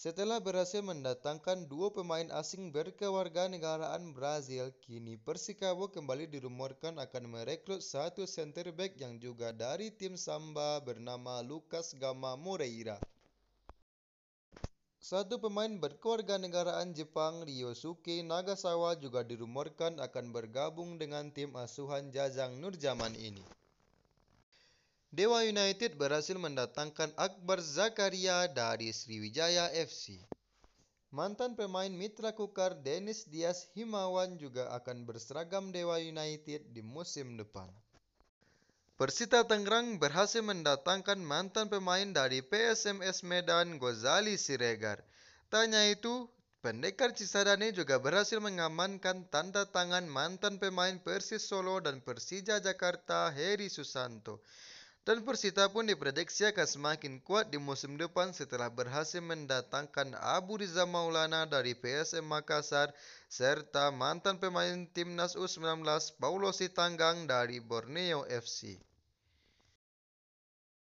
Setelah berhasil mendatangkan dua pemain asing berkewarganegaraan Brazil, kini Persikabo kembali dirumorkan akan merekrut satu center back yang juga dari tim Samba bernama Lucas Gama Moreira. Satu pemain berkewarganegaraan Jepang, Ryosuke Nagasawa juga dirumorkan akan bergabung dengan tim asuhan Jajang Nurjaman ini. Dewa United berhasil mendatangkan Akbar Zakaria dari Sriwijaya FC. Mantan pemain mitra Kukar Dennis Dias Himawan juga akan berseragam Dewa United di musim depan. Persita Tangerang berhasil mendatangkan mantan pemain dari PSMS Medan Gozali Siregar. Tanya itu, Pendekar Cisadane juga berhasil mengamankan tanda tangan mantan pemain Persis Solo dan Persija Jakarta Heri Susanto. Dan Persita pun diprediksi akan semakin kuat di musim depan setelah berhasil mendatangkan Abu Riza Maulana dari PSM Makassar serta mantan pemain timnas U19 Paulo Sitanggang dari Borneo FC.